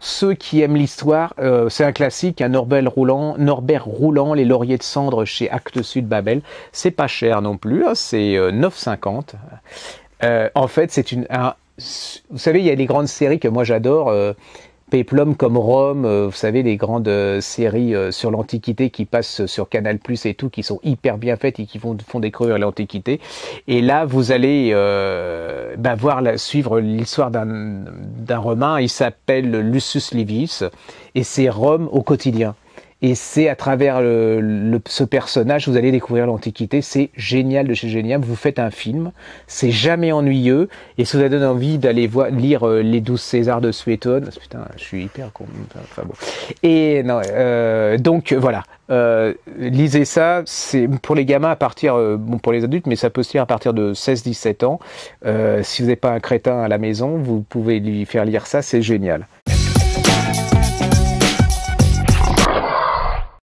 ceux qui aiment l'histoire, euh, c'est un classique, un Norbert Roulant, Norbert Roulant, les lauriers de cendre chez Actes Sud Babel. C'est pas cher non plus, hein, c'est 9,50. Euh, euh, en fait, c'est une, vous savez, il y a des grandes séries que moi j'adore. Peplum comme Rome, euh, vous savez, les grandes euh, séries euh, sur l'Antiquité qui passent sur Canal Plus et tout, qui sont hyper bien faites et qui font, font découvrir l'Antiquité. Et là, vous allez bah, voir la, suivre l'histoire d'un Romain. Il s'appelle Lucius Livius et c'est Rome au quotidien. Et c'est à travers ce personnage, vous allez découvrir l'Antiquité. C'est génial de chez Génial. Vous faites un film, c'est jamais ennuyeux. Et ça vous donne envie d'aller voir, lire euh, Les douze Césars de Suétone. Putain, je suis hyper con. Enfin, bon. Et non, euh, donc voilà. Euh, lisez ça. C'est pour les gamins à partir, bon pour les adultes, mais ça peut se lire à partir de 16-17 ans. si vous n'êtes pas un crétin à la maison, vous pouvez lui faire lire ça. C'est génial.